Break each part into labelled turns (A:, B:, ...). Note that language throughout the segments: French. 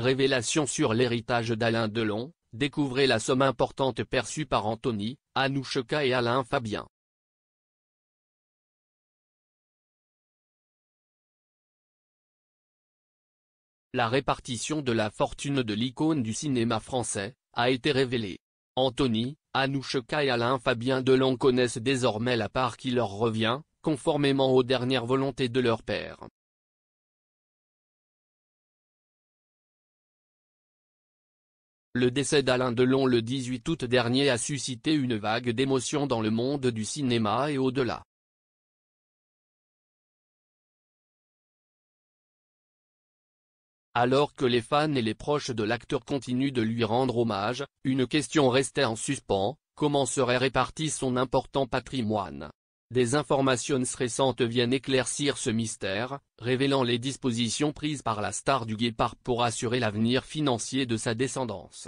A: Révélation sur l'héritage d'Alain Delon, découvrez la somme importante perçue par Anthony, Anouchka et Alain Fabien.
B: La répartition de
A: la fortune de l'icône du cinéma français, a été révélée. Anthony, Anouchka et Alain Fabien Delon connaissent désormais la part qui leur revient, conformément aux dernières volontés de leur père. Le décès d'Alain Delon le 18 août dernier a suscité une vague d'émotion dans le monde du cinéma et au-delà. Alors que les fans et les proches de l'acteur continuent de lui rendre hommage, une question restait en suspens, comment serait réparti son important patrimoine des informations récentes viennent éclaircir ce mystère, révélant les dispositions prises par la star du guépard pour assurer l'avenir financier de sa descendance.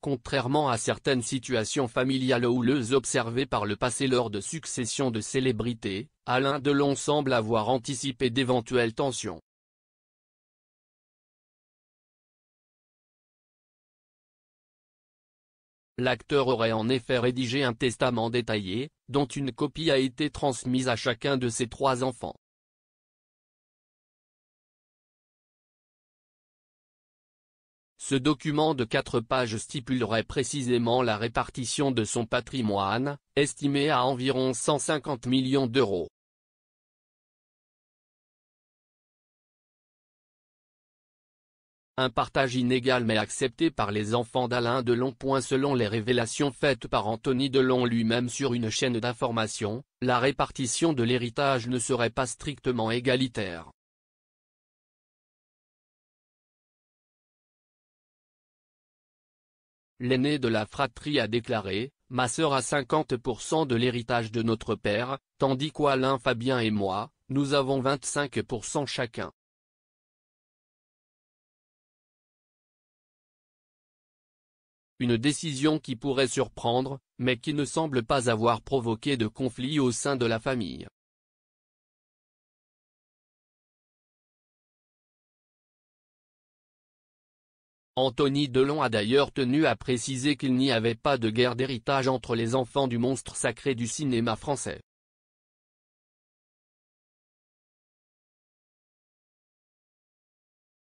A: Contrairement à certaines situations familiales houleuses observées par le passé lors de successions de célébrités, Alain Delon semble avoir anticipé d'éventuelles tensions. L'acteur aurait en effet rédigé un testament détaillé, dont une copie a été transmise à chacun de ses trois enfants. Ce document de quatre pages stipulerait précisément la répartition de son patrimoine, estimé à environ 150 millions d'euros. Un partage inégal mais accepté par les enfants d'Alain Delon. Selon les révélations faites par Anthony Delon lui-même sur une chaîne d'information, la répartition de l'héritage ne serait pas strictement égalitaire. L'aîné de la fratrie a déclaré, Ma sœur a 50% de l'héritage de notre père, tandis qu'Alain Fabien et moi, nous avons 25% chacun. une décision qui pourrait surprendre, mais qui ne semble pas avoir provoqué de conflit au sein de la famille. Anthony Delon a d'ailleurs tenu à préciser qu'il n'y avait pas de guerre d'héritage entre les enfants du monstre sacré du cinéma français.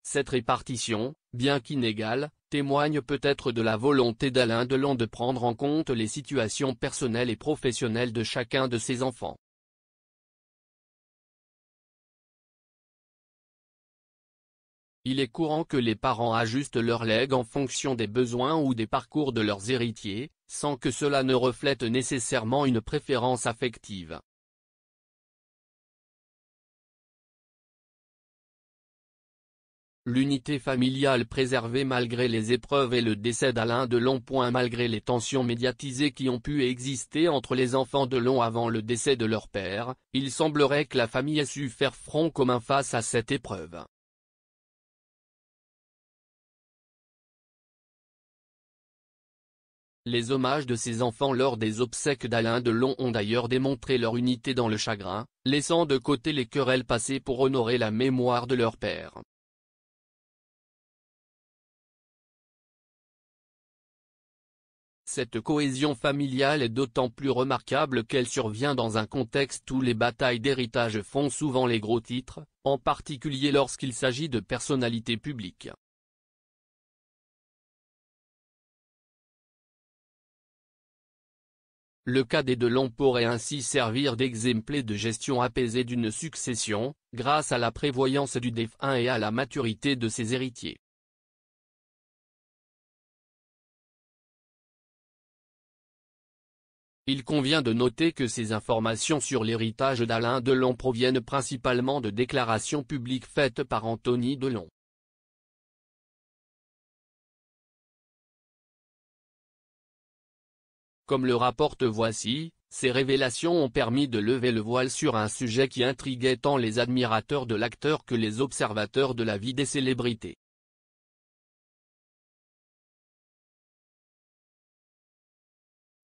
A: Cette répartition, bien qu'inégale, témoigne peut-être de la volonté d'Alain Delon de prendre en compte les situations personnelles et professionnelles de chacun de ses enfants. Il est courant que les parents ajustent leurs legs en fonction des besoins ou des parcours de leurs héritiers, sans que cela ne reflète nécessairement une préférence affective. L'unité familiale préservée malgré les épreuves et le décès d'Alain Delon. Malgré les tensions médiatisées qui ont pu exister entre les enfants de Long avant le décès de leur père, il semblerait que la famille ait su faire front commun face à cette épreuve. Les hommages de ces enfants lors des obsèques d'Alain Delon ont d'ailleurs démontré leur unité dans le chagrin, laissant de côté les querelles passées pour honorer la mémoire de leur père. Cette cohésion familiale est d'autant plus remarquable qu'elle survient dans un contexte où les batailles d'héritage font souvent les gros titres, en particulier lorsqu'il s'agit de personnalités publiques. Le cas des Delon pourrait ainsi servir d'exemple de gestion apaisée d'une succession, grâce à la prévoyance du défunt et à la maturité de ses héritiers. Il convient de noter que ces informations sur l'héritage d'Alain Delon proviennent principalement de déclarations publiques faites par Anthony Delon. Comme le rapporte Voici, ces révélations ont permis de lever le voile sur un sujet qui intriguait tant les admirateurs de l'acteur que les observateurs de la vie des célébrités.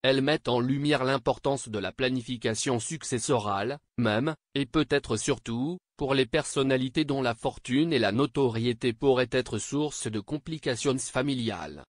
A: Elles mettent en lumière l'importance de la planification successorale, même, et peut-être surtout, pour les personnalités dont la fortune et la notoriété pourraient être source de complications familiales.